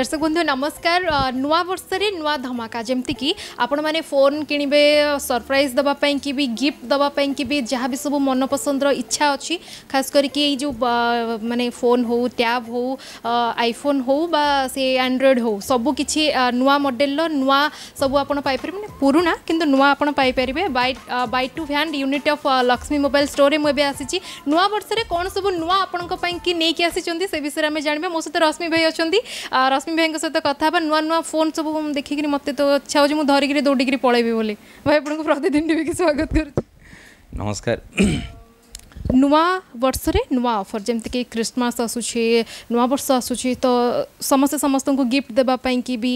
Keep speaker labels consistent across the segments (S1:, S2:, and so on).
S1: दर्शक बंधु नमस्कार नुआ वर्ष नुआ धमाका जमती कि आपण मैंने फोन किणवे सरप्राइज दवापाई कि भी गिफ्ट दवापाई कि भी जहाँ भी सब मनपसंदर इच्छा अच्छी खास करके जो मानने फोन हो टैब हो आईफोन हो से आंड्रयड हो सबकि नुआ मडेल नुआ सब आपर मैंने पुराणा कि नुआ आपर buy two hand unit of Lakshmi mobile store में मुझे आसी नुआ वर्ष कौन सब नुआ आपंकी आसी विषय में आम जानवे मो सहित रश्मि भाई अच्छा लक्ष्मी भाई सहित कथा नुआ नुआ फोन सब देखिक मत तो इच्छा हो धरिक दौड़ी पलैबी भाई आपको प्रतिदिन भी स्वागत कर नमस्कार नुआ वर्ष नुआ ऑफर जमीक क्रिसमस आसुच्छे नुआ वर्ष आसुच्छे तो समस्त समस्त को गिफ्ट देवाई कि भी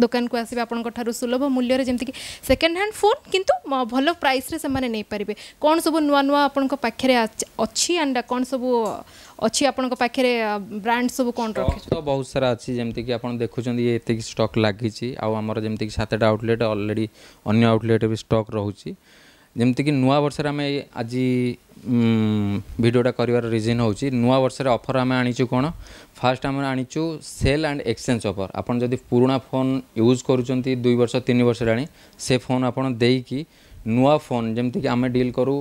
S1: दुकान को आसपे आपंतु सुलभ मूल्य जमीक सेकेंड हैंड फोन किंतु भल प्राइस रे नहीं पारे कौन सब नुआ नुआ आपखे अच्छी एंड कौन सब ଅଛି ଆପଣଙ୍କ ପାଖରେ ବ୍ରାଣ୍ଡ ସବୁ କ'ଣ ରଖିଛନ୍ତି
S2: ତ ବହୁତ ସାରା ଅଛି ଯେମିତିକି ଆପଣ ଦେଖୁଛନ୍ତି ଏତିକି ଷ୍ଟକ୍ ଲାଗିଛି ଆଉ ଆମର ଯେମିତିକି ସାତଟା ଆଉଟଲେଟ୍ ଅଲରେଡ଼ି ଅନ୍ୟ ଆଉଟଲେଟ୍ରେ ବି ଷ୍ଟକ୍ ରହୁଛି ଯେମିତିକି ନୂଆ ବର୍ଷରେ ଆମେ ଆଜି ଭିଡ଼ିଓଟା କରିବାର ରିଜନ୍ ହେଉଛି ନୂଆ ବର୍ଷରେ ଅଫର୍ ଆମେ ଆଣିଛୁ କ'ଣ ଫାର୍ଷ୍ଟ ଆମେ ଆଣିଛୁ ସେଲ୍ ଆଣ୍ଡ ଏକ୍ସଚେଞ୍ଜ ଅଫର୍ ଆପଣ ଯଦି ପୁରୁଣା ଫୋନ୍ ୟୁଜ୍ କରୁଛନ୍ତି ଦୁଇ ବର୍ଷ ତିନି ବର୍ଷ ହେଲାଣି ସେ ଫୋନ୍ ଆପଣ ଦେଇକି ନୂଆ ଫୋନ୍ ଯେମିତିକି ଆମେ ଡିଲ୍ କରୁ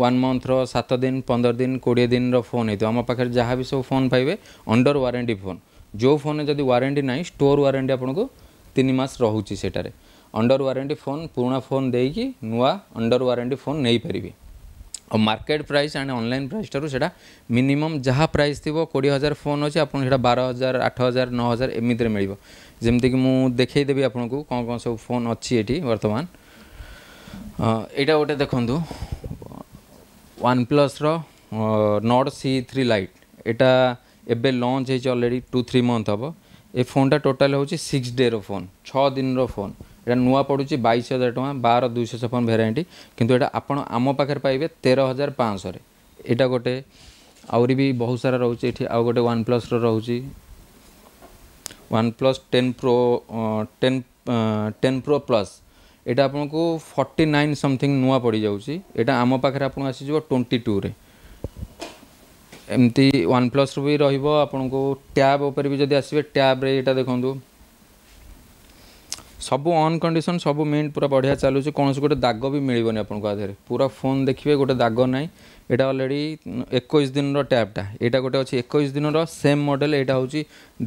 S2: ୱାନ୍ ମନ୍ଥର ସାତ ଦିନ ପନ୍ଦର ଦିନ କୋଡ଼ିଏ ଦିନର ଫୋନ୍ ହେଇଥିବ ଆମ ପାଖରେ ଯାହା ବି ସବୁ ଫୋନ୍ ପାଇବେ ଅଣ୍ଡର ୱାରେଣ୍ଟି ଫୋନ୍ ଯେଉଁ ଫୋନ୍ରେ ଯଦି ୱାରେଣ୍ଟି ନାହିଁ ଷ୍ଟୋର୍ ୱାରେଣ୍ଟି ଆପଣଙ୍କୁ ତିନି ମାସ ରହୁଛି ସେଠାରେ ଅଣ୍ଡର ୱାରେଣ୍ଟି ଫୋନ୍ ପୁରୁଣା ଫୋନ୍ ଦେଇକି ନୂଆ ଅଣ୍ଡର ୱାରେଣ୍ଟି ଫୋନ୍ ନେଇପାରିବେ ଆଉ ମାର୍କେଟ୍ ପ୍ରାଇସ୍ ଆଣ୍ଡ ଅନଲାଇନ୍ ପ୍ରାଇସ୍ଠାରୁ ସେଇଟା ମିନିମମ୍ ଯାହା ପ୍ରାଇସ୍ ଥିବ କୋଡ଼ିଏ ହଜାର ଫୋନ୍ ଅଛି ଆପଣଙ୍କୁ ସେଇଟା ବାର ହଜାର ଆଠ ହଜାର ନଅ ହଜାର ଏମିତିରେ ମିଳିବ ଯେମିତିକି ମୁଁ ଦେଖେଇଦେବି ଆପଣଙ୍କୁ କ'ଣ କ'ଣ ସବୁ ଫୋନ୍ ଅଛି ଏଠି ବର୍ତ୍ତମାନ ଏଇଟା ଗୋଟେ ଦେଖନ୍ତୁ ୱାନ୍ପ୍ଲସ୍ର ନର୍ଡ଼ ସି ଥ୍ରୀ ଲାଇଟ୍ ଏଇଟା ଏବେ ଲଞ୍ଚ ହେଇଛି ଅଲରେଡ଼ି ଟୁ ଥ୍ରୀ ମନ୍ଥ ହେବ ଏ ଫୋନ୍ଟା ଟୋଟାଲ୍ ହେଉଛି ସିକ୍ସ ଡେର ଫୋନ୍ ଛଅ ଦିନର ଫୋନ୍ এটা নূয়া পড়ুছি বাইশ হাজার টাকা বার দুইশো ছাপন ভেরাইটি কিন্তু এটা আপনার আম পাখে পাইবে তের হাজার পাঁচশরে এটা গোটে আহরি বি বহু সারা রয়েছে এটি আউ গোটে ওয়ান প্লসর রয়েছে OnePlus ten pro ten ten pro plus এটা আপনার ফর্টি নাইন সমথিং নূয়া পড়ি যাচ্ছি এটা আম পাখে আপনার আসিযোগ টোয়েন্টি টুরে এমতি ওয়ান প্লস বি রহব আপনার ট্যাব উপরে বি যদি আসবে ট্যাব্রে এটা দেখুন ସବୁ ଅନ୍ କଣ୍ଡିସନ୍ ସବୁ ମିଣ୍ଟ ପୁରା ବଢ଼ିଆ ଚାଲୁଛି କୌଣସି ଗୋଟେ ଦାଗ ବି ମିଳିବନି ଆପଣଙ୍କୁ ଆ ପୁରା ଫୋନ୍ ଦେଖିବେ ଗୋଟେ ଦାଗ ନାହିଁ ଏଇଟା ଅଲରେଡ଼ି ଏକୋଇଶ ଦିନର ଟ୍ୟାପ୍ଟା ଏଇଟା ଗୋଟେ ଅଛି ଏକୋଇଶ ଦିନର ସେମ୍ ମଡ଼େଲ୍ ଏଇଟା ହେଉଛି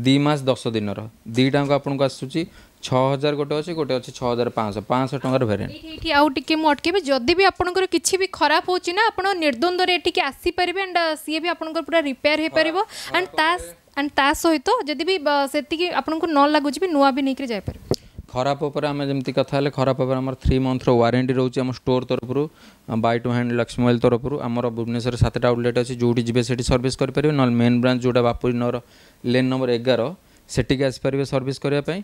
S2: ଦୁଇ ମାସ ଦଶ ଦିନର ଦୁଇଟାଙ୍କ ଆପଣଙ୍କୁ ଆସୁଛି ଛଅ ହଜାର ଗୋଟେ ଅଛି ଗୋଟେ ଅଛି ଛଅ ହଜାର ପାଞ୍ଚଶହ ପାଞ୍ଚଶହ ଟଙ୍କାର ଭେରିଏଣ୍ଟ
S1: ଏଇଠି ଆଉ ଟିକେ ମୁଁ ଅଟକେଇବି ଯଦି ବି ଆପଣଙ୍କର କିଛି ବି ଖରାପ ହେଉଛି ନା ଆପଣ ନିର୍ଦ୍ଦନ୍ଦରେ ଏଠିକି ଆସିପାରିବେ ଆଣ୍ଡ ସିଏ ବି ଆପଣଙ୍କର ପୁରା ରିପେୟାର ହେଇପାରିବ ଆଣ୍ଡ ତା ଆଣ୍ଡ ତା ସହିତ ଯଦି ବି ସେତିକି ଆପଣଙ୍କୁ ନ ଲାଗୁଛି ବି ନୂଆ ବି ନେଇକରି ଯାଇପାରିବେ
S2: ଖରାପ ଉପରେ ଆମେ ଯେମିତି କଥା ହେଲେ ଖରାପ ଉପରେ ଆମର ଥ୍ରୀ ମନ୍ଥର ୱାରେଣ୍ଟି ରହୁଛି ଆମ ଷ୍ଟୋର୍ ତରଫରୁ ବାଇ ଟୁ ହ୍ୟାଣ୍ଡ ଲକ୍ଷ୍ମୀମୋବାଇଲ ତରଫରୁ ଆମର ଭୁବନେଶ୍ୱରରେ ସାତଟା ଆଉଟଲେଟ୍ ଅଛି ଯେଉଁଠି ଯିବେ ସେଠି ସର୍ଭିସ୍ କରିପାରିବେ ନହେଲେ ମେନ୍ ବ୍ରାଞ୍ଚ ଯେଉଁଟା ବାପୁରୀନଗର ଲେନ୍ ନମ୍ବର ଏଗାର ସେଠିକି ଆସିପାରିବେ ସର୍ଭିସ୍ କରିବା ପାଇଁ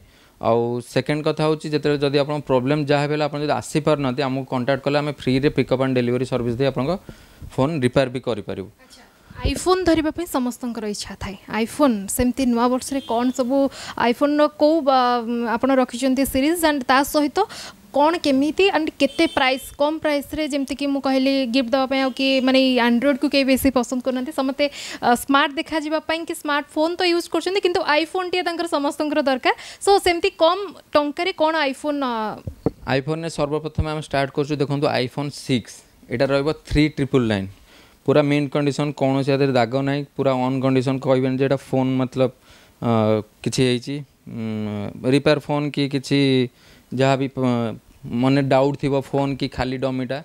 S2: ଆଉ ସେକେଣ୍ଡ କଥା ହେଉଛି ଯେତେବେଳେ ଯଦି ଆପଣଙ୍କ ପ୍ରୋବ୍ଲେମ୍ ଯାହା ହେଲେ ଆପଣ ଯଦି ଆସିପାରୁନାହାନ୍ତି ଆମକୁ କଣ୍ଟାକ୍ଟ କଲେ ଆମେ ଫ୍ରିରେ ପିକଅପ୍ ଆଣ୍ଡ ଡେଲିଭରି ସର୍ଭିସ୍ ଦେଇ ଆପଣଙ୍କ ଫୋନ୍ ରିପେୟାର ବି କରିପାରିବୁ
S1: आईफोन धरने समस्त इच्छा थाए आईफोन सेमती नुआ बर्ष कौन सब आईफोन कौ आप रखिंट सीरीज एंड सहित कौन केमी एंड के प्राइस कम प्राइस जमीक मुझे गिफ्ट देवाई कि मैंने आंड्रोइ को कई बेस पसंद करना समस्ते स्मार्ट देखा जावाई कि स्मार्टफोन तो यूज करते आईफोन टे समस्त दरकार सो सेमती कम टकरे कौन आईफोन
S2: आईफोन सर्वप्रथम स्टार्ट कर देखो आईफोन सिक्स यहाँ रही ट्रिपल नाइन पूरा मेन कंडीशन कौनसी आदि दाग ना पूरा अन् कंडीशन कहबानी फोन मतलब कि रिपेयर फोन कि किसी जहाँ भी मन डाउट थी फोन कि खाली डमीटा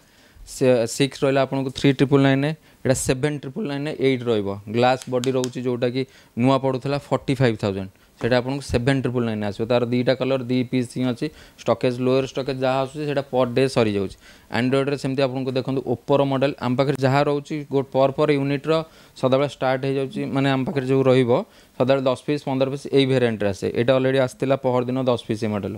S2: सिक्स रहा आपको थ्री ट्रिपल नाइन यहाँ सेवेन ट्रिपल नाइन एट रोज ग्लास बडी रोचे जोटा कि नुआ था फर्टी फाइव थाउजेंड সেটা আপনার সেভেন ট্রিপল নাইন আসবে তার দুইটা কলর দুই পিস হি অছি স্টকেজ লোয়ার স্টকেজ যা আসুছে সেটা পর ডে সরি যাচ্ছে আন্ড্রয়েড্রে সেমতি আপনার দেখুন ওপোর মডেল আম পাখে যা রয়েছে পর পর ইউনিট্র সদাবেলা স্টার্ট হয়ে যাচ্ছে মানে আম পাখে যে রহব সদাবেলা দশ পিস পনেরো পিস এই ভেরিয়েন্টরে আসে এটা অলরেডি আসছিলা পহরদিন দশ পিস এই মডেল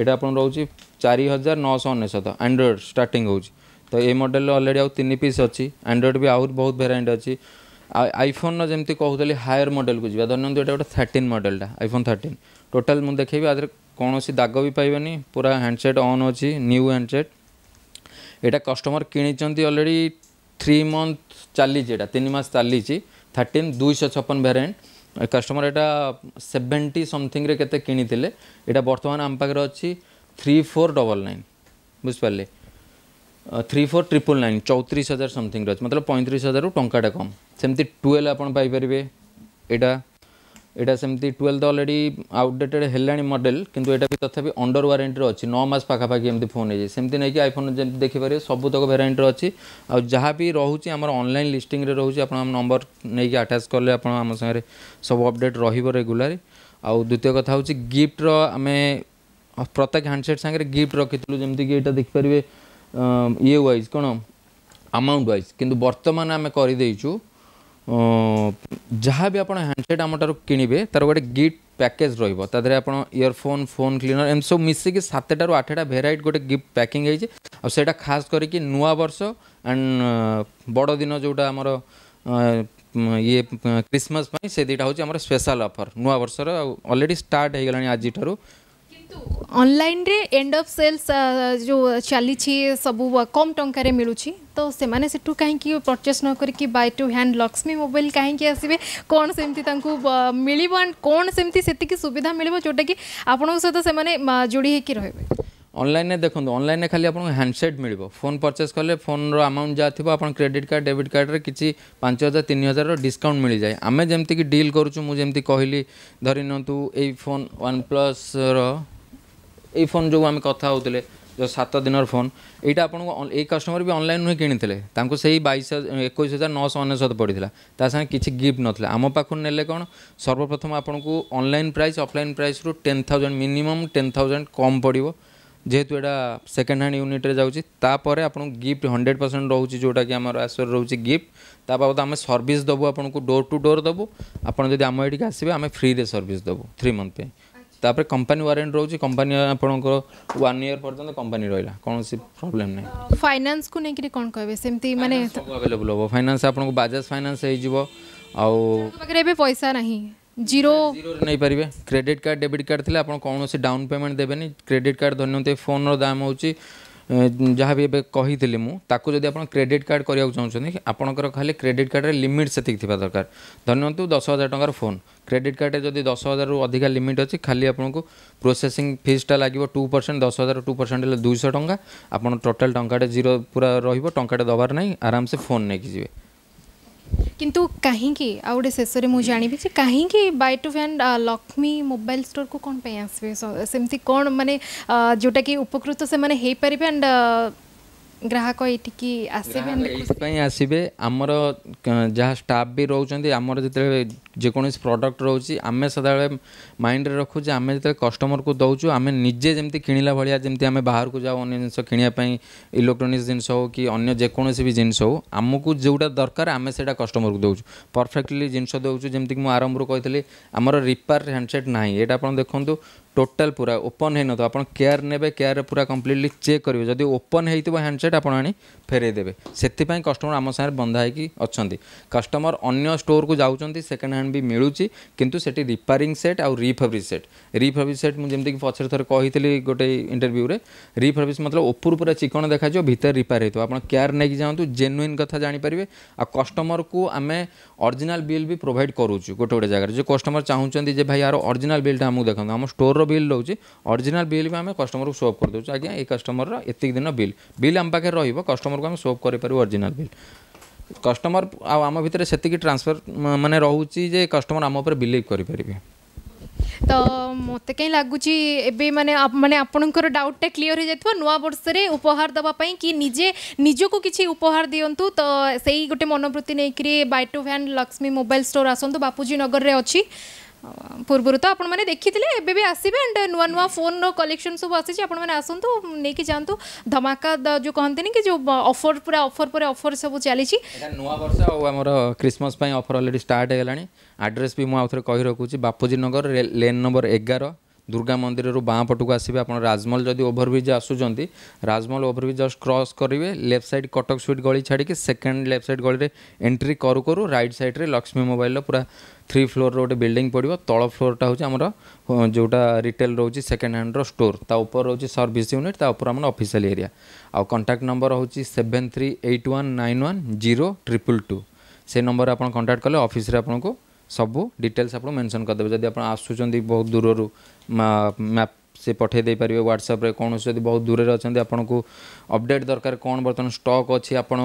S2: এটা আপনার রয়েছে চারি হাজার নশো অনেশত আন্ড্রয়েড স্টার্টিং হচ্ছে তো এই মডেল অলরেডি আউ তিন পিস অছি আন্ড্রয়েড বি আহরি বহুত ভেরিয়েন্ট অছি আইফোন যেমি কুলি হায়ার মডেল কু যা ধরুন এটা গোটে থার্টিন মডেলটা আইফোন থার্টিন টোটাল মু দেখেবি আদরে কোণী দাগ বি পাইবানি পুরা হ্যান্ডসেট অন অছি নিউ হ্যান্ডসেট এটা কষ্টমর কিনিছেন অলরেডি থ্রি মন্থ চালিছে এটা তিন মাস চালিছে থার্টিন দুইশহ ছপন ভ্যারিয়েন্ট কষ্টমর এটা সেভেন্টি সমথিংরে কেতে কিনিলে এটা বর্তমান আম পাখে অছি থ্রি ফোর ডবল নাইন বুঝিপারে থ্রি ফোর ট্রিপল নাইন চৌত্রিশ হাজার সমথিংরে ଅଛି ମତଲବ ପଇଁତିରିଶ ହଜାରରୁ ଟଙ୍କାଟା କମ୍ ସେମିତି ଟୁଏଲ୍ ଆପଣ ପାଇପାରିବେ ଏଇଟା ଏଇଟା ସେମିତି ଟୁଏଲ୍ ତ ଅଲରେଡ଼ି ଆଉଟଡେଟେଡ଼୍ ହେଲାଣି ମଡ଼େଲ୍ କିନ୍ତୁ ଏଇଟା ବି ତଥାପି ଅଣ୍ଡର ୱାରେଣ୍ଟିର ଅଛି ନଅ ମାସ ପାଖାପାଖି ଏମିତି ଫୋନ୍ ହେଇଛି ସେମିତି ନେଇକି ଆଇଫୋନ୍ ଯେମିତି ଦେଖିପାରିବେ ସବୁତକ ଭେରାଇଟିର ଅଛି ଆଉ ଯାହା ବି ରହୁଛି ଆମର ଅନଲାଇନ୍ ଲିଷ୍ଟିଂରେ ରହୁଛି ଆପଣ ଆମ ନମ୍ବର ନେଇକି ଆଟାଚ୍ କଲେ ଆପଣ ଆମ ସାଙ୍ଗରେ ସବୁ ଅପଡ଼େଟ୍ ରହିବ ରେଗୁଲାର ଆଉ ଦ୍ୱିତୀୟ କଥା ହେଉଛି ଗିଫ୍ଟର ଆମେ ପ୍ରତ୍ୟେକ ହ୍ୟାଣ୍ଡସେଟ୍ ସାଙ୍ଗରେ ଗିଫ୍ଟ ରଖିଥିଲୁ ଯେମିତିକି ଏଇଟା ଦେଖିପାରିବେ ଇଏ ୱାଇଜ୍ କ'ଣ ଆମାଉଣ୍ଟ ୱାଇଜ୍ କିନ୍ତୁ ବର୍ତ୍ତମାନ ଆମେ କରିଦେଇଛୁ ଯାହା ବି ଆପଣ ହ୍ୟାଣ୍ଡସେଟ୍ ଆମଠାରୁ କିଣିବେ ତା'ର ଗୋଟେ ଗିଫ୍ଟ ପ୍ୟାକେଜ୍ ରହିବ ତା ଦେହରେ ଆପଣ ଇୟରଫୋନ୍ ଫୋନ୍ କ୍ଲିନର୍ ଏମିତି ସବୁ ମିଶିକି ସାତଟାରୁ ଆଠଟା ଭେରାଇଟି ଗୋଟେ ଗିଫ୍ଟ ପ୍ୟାକିଂ ହେଇଛି ଆଉ ସେଇଟା ଖାସ୍ କରିକି ନୂଆ ବର୍ଷ ଆଣ୍ଡ ବଡ଼ଦିନ ଯେଉଁଟା ଆମର ଇଏ କ୍ରିସମସ୍ ପାଇଁ ସେ ଦୁଇଟା ହେଉଛି ଆମର ସ୍ପେଶାଲ୍ ଅଫର୍ ନୂଆବର୍ଷର ଆଉ ଅଲରେଡ଼ି ଷ୍ଟାର୍ଟ ହେଇଗଲାଣି ଆଜିଠାରୁ
S1: ଅନଲାଇନ୍ରେ ଏଣ୍ଡ ଅଫ୍ ସେଲ୍ସ ଯେଉଁ ଚାଲିଛି ସବୁ କମ୍ ଟଙ୍କାରେ ମିଳୁଛି ତ ସେମାନେ ସେଠୁ କାହିଁକି ପରଚେସ୍ ନ କରିକି buy two hand Lakshmi mobile କାହିଁକି ଆସିବେ କ'ଣ ସେମିତି ତାଙ୍କୁ ମିଳିବ ଆଣ୍ଡ କ'ଣ ସେମିତି ସେତିକି ସୁବିଧା ମିଳିବ ଯେଉଁଟାକି ଆପଣଙ୍କ ସହିତ ସେମାନେ ଯୋଡ଼ି ହେଇକି ରହିବେ
S2: ଅନଲାଇନ୍ରେ ଦେଖନ୍ତୁ ଅନଲାଇନ୍ରେ ଖାଲି ଆପଣଙ୍କୁ ହ୍ୟାଣ୍ଡସେଟ୍ ମିଳିବ ଫୋନ୍ ପରଚେସ୍ କଲେ ଫୋନ୍ର ଆମାଉଣ୍ଟ ଯାହା ଥିବ ଆପଣ କ୍ରେଡ଼ିଟ୍ କାର୍ଡ଼ ଡେବିଟ୍ କାର୍ଡ଼ରେ କିଛି ପାଞ୍ଚ ହଜାର ତିନି ହଜାରର ଡିସ୍କାଉଣ୍ଟ ମିଳିଯାଏ ଆମେ ଯେମିତିକି ଡିଲ୍ କରୁଛୁ ମୁଁ ଯେମିତି କହିଲି ଧରି ନିଅନ୍ତୁ ଏଇ ଫୋନ୍ ୱାନ୍ ପ୍ଲସ୍ର ଏଇ ଫୋନ୍ ଯେଉଁ ଆମେ କଥା ହେଉଥିଲେ ଯେଉଁ ସାତ ଦିନର ଫୋନ୍ ଏଇଟା ଆପଣଙ୍କୁ ଏଇ କଷ୍ଟମର୍ ବି ଅନଲାଇନ୍ ନୁହେଁ କିଣିଥିଲେ ତାଙ୍କୁ ସେଇ ବାଇଶ ଏକୋଇଶ ହଜାର ନଅଶହ ଅନେଶ୍ୱତ ପଡ଼ିଥିଲା ତା ସାଙ୍ଗେ କିଛି ଗିଫ୍ଟ ନଥିଲା ଆମ ପାଖରୁ ନେଲେ କ'ଣ ସର୍ବପ୍ରଥମ ଆପଣଙ୍କୁ ଅନଲାଇନ୍ ପ୍ରାଇସ୍ ଅଫଲାଇନ୍ ପ୍ରାଇସ୍ରୁ ten thousand minimum ten thousand କମ୍ ପଡ଼ିବ ଯେହେତୁ ଏଇଟା ସେକେଣ୍ଡ ହ୍ୟାଣ୍ଡ ୟୁନିଟ୍ରେ ଯାଉଛି ତାପରେ ଆପଣଙ୍କୁ ଗିଫ୍ଟ ହଣ୍ଡ୍ରେଡ଼ ପରସେଣ୍ଟ ରହୁଛି ଯେଉଁଟାକି ଆମର ଆସର ରହୁଛି ଗିଫ୍ଟ ତା ବାବଦ ଆମେ ସର୍ଭିସ୍ ଦେବୁ ଆପଣଙ୍କୁ ଡୋର୍ ଟୁ ଡୋର୍ ଦେବୁ ଆପଣ ଯଦି ଆମ ଏଠିକି ଆସିବେ ଆମେ ଫ୍ରିରେ ସର୍ଭିସ୍ ଦେବୁ ଥ୍ରୀ ମନ୍ଥ ପାଇଁ तापर कंपनी वारंट रोज कंपनी आपनको 1 इयर पर्यंत कंपनी रहला कोनसी प्रॉब्लम नै
S1: फाइनेंस को नै कि कोन कहबे सेमती माने
S2: अवेलेबल हो फाइनेंस आपनको बजाज फाइनेंस हे जीवो आउ
S1: पकरे बे पैसा नै जीरो जीरो
S2: नै परिबे क्रेडिट कार्ड डेबिट कार्ड थिले आपन कोनसी डाउन पेमेंट देबेनी क्रेडिट कार्ड धन्यते फोन रो दाम होची ଯାହା ବି ଏବେ କହିଥିଲି ମୁଁ ତାକୁ ଯଦି ଆପଣ କ୍ରେଡ଼ିଟ୍ କାର୍ଡ଼ କରିବାକୁ ଚାହୁଁଛନ୍ତି ଆପଣଙ୍କର ଖାଲି କ୍ରେଡ଼ିଟ୍ କାର୍ଡ଼ରେ ଲିମିଟ୍ ସେତିକି ଥିବା ଦରକାର ଧରିନିଅନ୍ତୁ ଦଶ ହଜାର ଟଙ୍କାର ଫୋନ୍ କ୍ରେଡ଼ିଟ୍ କାର୍ଡ଼ରେ ଯଦି ଦଶ ହଜାରରୁ ଅଧିକା ଲିମିଟ୍ ଅଛି ଖାଲି ଆପଣଙ୍କୁ ପ୍ରୋସେସିଂ ଫିସ୍ଟା ଲାଗିବ ଟୁ ପରସେଣ୍ଟ ଦଶ ହଜାର ଟୁ ପରସେଣ୍ଟ ହେଲେ ଦୁଇଶହ ଟଙ୍କା ଆପଣ ଟୋଟାଲ୍ ଟଙ୍କାଟେ ଜିରୋ ପୁରା ରହିବ ଟଙ୍କାଟେ ଦେବାର ନାହିଁ ଆରାମସେ ଫୋନ୍ ନେଇକି ଯିବେ
S1: কিন্তু କାହିଁକି ଆଉ ଗୋଟେ ଶେଷରେ ମୁଁ ଜାଣିବି ଯେ କାହିଁକି buy two hand Lakshmi mobile ଷ୍ଟୋରକୁ କ'ଣ ପାଇଁ ଆସିବେ ସେମିତି କ'ଣ ମାନେ ଯେଉଁଟାକି ଉପକୃତ ସେମାନେ ହେଇପାରିବେ ଆଣ୍ଡ ଗ୍ରାହକ ଏଠିକି ଆସିବେ
S2: ଏଥିପାଇଁ ଆସିବେ ଆମର ଯାହା ଷ୍ଟାଫ୍ ବି ରହୁଛନ୍ତି ଆମର ଯେତେବେଳେ ଯେକୌଣସି ପ୍ରଡ଼କ୍ଟ ରହୁଛି ଆମେ ସଦାବେଳେ ମାଇଣ୍ଡରେ ରଖୁ ଯେ ଆମେ ଯେତେବେଳେ କଷ୍ଟମରକୁ ଦେଉଛୁ ଆମେ ନିଜେ ଯେମିତି କିଣିଲା ଭଳିଆ ଯେମିତି ଆମେ ବାହାରକୁ ଯାଉ ଅନ୍ୟ ଜିନିଷ କିଣିବା ପାଇଁ ଇଲେକ୍ଟ୍ରୋନିକ୍ସ ଜିନିଷ ହେଉ କି ଅନ୍ୟ ଯେକୌଣସି ବି ଜିନିଷ ହେଉ ଆମକୁ ଯେଉଁଟା ଦରକାର ଆମେ ସେଇଟା କଷ୍ଟମରକୁ ଦେଉଛୁ ପରଫେକ୍ଟଲି ଜିନିଷ ଦେଉଛୁ ଯେମିତିକି ମୁଁ ଆରମ୍ଭରୁ କହିଥିଲି ଆମର ରିପାର ହ୍ୟାଣ୍ଡସେଟ୍ ନାହିଁ ଏଇଟା ଆପଣ ଦେଖନ୍ତୁ ଟୋଟାଲ୍ ପୁରା ଓପନ୍ ହେଇନଥିବ ଆପଣ କେୟାର ନେବେ କେୟାରରେ ପୁରା କମ୍ପ୍ଲିଟଲି ଚେକ୍ କରିବେ ଯଦି ଓପନ୍ ହେଇଥିବ ହ୍ୟାଣ୍ଡସେଟ୍ ସାର୍ଟ ଆପଣ ଆଣି ଫେରାଇ ଦେବେ ସେଥିପାଇଁ କଷ୍ଟମର ଆମ ସାଙ୍ଗରେ ବନ୍ଧା ହେଇକି ଅଛନ୍ତି କଷ୍ଟମର ଅନ୍ୟ ଷ୍ଟୋରକୁ ଯାଉଛନ୍ତି ସେକେଣ୍ଡ ହ୍ୟାଣ୍ଡ ବି ମିଳୁଛି କିନ୍ତୁ ସେଠି ରିପାରିଂ ସେଟ୍ ଆଉ ରିଫର୍ବିସ୍ ସେଟ୍ ରିଫର୍ବିସ୍ ସେଟ୍ ମୁଁ ଯେମିତିକି ପଛରେ ଥରେ କହିଥିଲି ଗୋଟେ ଇଣ୍ଟରଭ୍ୟୁରେ ରିଫର୍ବିସ୍ ମତଲବ ଉପରୁ ପୁରା ଚିକଣ ଦେଖାଯିବ ଭିତରେ ରିପେୟାର ହେଇଥିବ ଆପଣ କେୟାର ନେଇକି ଯାଆନ୍ତୁ ଜେନୁଇନ୍ କଥା ଜାଣିପାରିବେ ଆଉ କଷ୍ଟମରକୁ ଆମେ ଅରିଜିନାଲ୍ ବିଲ୍ ବି ପ୍ରୋଭାଇଡ଼ କରୁଛୁ ଗୋଟେ ଗୋଟେ ଜାଗାରେ ଯେଉଁ କଷ୍ଟମର ଚାହୁଁଛନ୍ତି ଯେ ଭାଇ ଆର ଅରିଜିନାଲ୍ ବିଲ୍ଟା ଆମକୁ ଦେଖନ୍ତୁ ଆମ ଷ୍ଟୋରର ବିଲ୍ ରହୁଛି ଅରିଜିନାଲ୍ ବିଲ୍ ବି ଆମେ କଷ୍ଟମରକୁ ସୋ ଅପ୍ କରିଦେଉଛୁ ଆଜ୍ଞା ଏଇ କଷ୍ଟମରର ଏତିକି ଦିନ ବିଲ୍ ବିଲ୍ ଆମ ପାଖରେ ପାଖରେ ରହିବ କଷ୍ଟମରକୁ ଆମେ ସୋପ୍ କରିପାରିବୁ ଅରିଜିନାଲ୍ ବିଲ୍ କଷ୍ଟମର ଆଉ ଆମ ଭିତରେ ସେତିକି ଟ୍ରାନ୍ସଫର୍ ମାନେ ରହୁଛି ଯେ କଷ୍ଟମର ଆମ ଉପରେ ବିଲିଭ୍ କରିପାରିବେ
S1: ତ ମୋତେ କାଇଁ ଲାଗୁଛି ଏବେ ମାନେ ମାନେ ଆପଣଙ୍କର ଡାଉଟ୍ଟା କ୍ଲିଅର୍ ହେଇଯାଇଥିବ ବର୍ଷରେ ଉପହାର ଦେବା ପାଇଁ କି ନିଜେ ନିଜକୁ କିଛି ଉପହାର ଦିଅନ୍ତୁ ତ ସେଇ ଗୋଟେ ମନୋବୃତ୍ତି ନେଇକରି ବାଇଟୁ ଭ୍ୟାନ୍ ଲକ୍ଷ୍ମୀ ମୋବାଇଲ ଷ୍ଟୋର୍ ଆସନ୍ତୁ ବାପୁଜୀ ନଗରରେ ଅଛି पूर्व तो आपण मैंने देखी एवं भी आसवे एंड नुआ नुआ फोन रलेक्शन सब आसी आपण मैंने आसतु नहीं जातु धमाका जो कहते कि जो अफर पूरा अफर पर अफर सब चली नुआ
S2: क्रिसमस अफर अलरेडी स्टार्ट होगा आड्रेस भी मुझे कही रखुच्छी बापूजी नगर लेन नंबर एगार ଦୁର୍ଗା ମନ୍ଦିରରୁ ବାଁ ପଟକୁ ଆସିବେ ଆପଣ ରାଜମହଲ ଯଦି ଓଭରବ୍ରିଜ୍ ଆସୁଛନ୍ତି ରାଜମହଲ ଓଭରବ୍ରିଜ୍ ଜଷ୍ଟ କ୍ରସ୍ କରିବେ ଲେଫ୍ଟ ସାଇଡ଼୍ କଟକ ସୁଇଟ୍ ଗଳି ଛାଡ଼ିକି ସେକେଣ୍ଡ ଲେଫ୍ଟ ସାଇଡ଼୍ ଗଳିରେ ଏଣ୍ଟ୍ରି କରୁ କରୁ ରାଇଟ୍ ସାଇଡ଼୍ରେ ଲକ୍ଷ୍ମୀ ମୋବାଇଲ୍ର ପୁରା ଥ୍ରୀ ଫ୍ଲୋର୍ର ଗୋଟେ ବିଲ୍ଡିଂ ପଡ଼ିବ ତଳ ଫ୍ଲୋର୍ଟା ହେଉଛି ଆମର ଯେଉଁଟା ରିଟେଲ୍ ରହୁଛି ସେକେଣ୍ଡ ହ୍ୟାଣ୍ଡର ଷ୍ଟୋର୍ ତା ଉପରେ ରହୁଛି ସର୍ଭିସ୍ ୟୁନିଟ୍ ତା ଉପରେ ଆମର ଅଫିସିଆଲ୍ ଏରିଆ ଆଉ କଣ୍ଟାକ୍ଟ ନମ୍ବର ହେଉଛି seven three eight one nine one zero triple two ସେ ନମ୍ବରରେ ଆପଣ କଣ୍ଟାକ୍ଟ କଲେ ଅଫିସରେ ଆପଣଙ୍କୁ ସବୁ ଡିଟେଲ୍ସ ଆପଣ ମେନସନ୍ କରିଦେବେ ଯଦି ଆପଣ ଆସୁଛନ୍ତି ବହୁତ ଦୂରରୁ ମ୍ୟାପ୍ ସେ ପଠାଇ ଦେଇପାରିବେ ହ୍ୱାଟ୍ସଆପ୍ରେ କୌଣସି ଯଦି ବହୁତ ଦୂରରେ ଅଛନ୍ତି ଆପଣଙ୍କୁ ଅପଡ଼େଟ୍ ଦରକାର କ'ଣ ବର୍ତ୍ତମାନ ଷ୍ଟକ୍ ଅଛି ଆପଣ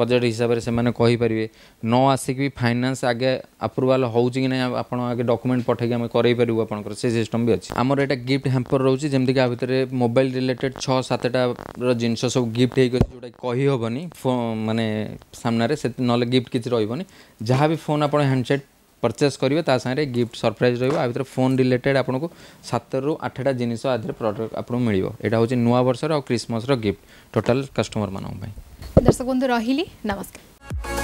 S2: ବଜେଟ୍ ହିସାବରେ ସେମାନେ କହିପାରିବେ ନ ଆସିକି ବି ଫାଇନାନ୍ସ ଆଗେ ଆପ୍ରୁଭାଲ୍ ହେଉଛି କି ନାହିଁ ଆପଣ ଆଗେ ଡକୁମେଣ୍ଟ ପଠାଇକି ଆମେ କରାଇପାରିବୁ ଆପଣଙ୍କର ସେ ସିଷ୍ଟମ୍ ବି ଅଛି ଆମର ଏଇଟା ଗିଫ୍ଟ ହ୍ୟାମ୍ପର ରହୁଛି ଯେମିତିକି ଆ ଭିତରେ ମୋବାଇଲ୍ ରିଲେଟେଡ଼ ଛଅ ସାତଟାର ଜିନିଷ ସବୁ ଗିଫ୍ଟ ହେଇକି ଅଛି ଯେଉଁଟାକି କହିହେବନି ମାନେ ସାମ୍ନାରେ ସେ ନହେଲେ ଗିଫ୍ଟ କିଛି ରହିବନି ଯାହା ବି ଫୋନ୍ ଆପଣ ହ୍ୟାଣ୍ଡସେଟ୍ ପରଚେସ୍ କରିବେ ତା ସାଙ୍ଗରେ ଗିଫ୍ଟ ସରପ୍ରାଇଜ୍ ରହିବ ଆ ଭିତରେ ଫୋନ୍ ରିଲେଟେଡ଼୍ ଆପଣଙ୍କୁ ସାତରୁ ଆଠଟା ଜିନିଷ ଆ ଦେହରେ ପ୍ରଡ଼କ୍ଟ ଆପଣଙ୍କୁ ମିଳିବ ଏଇଟା ହେଉଛି ନୂଆ ବର୍ଷର ଆଉ କ୍ରିସମସ୍ର ଗିଫ୍ଟ ଟୋଟାଲ୍ କଷ୍ଟମରମାନଙ୍କ ପାଇଁ
S1: ଦର୍ଶକ ବନ୍ଧୁ ରହିଲି ନମସ୍କାର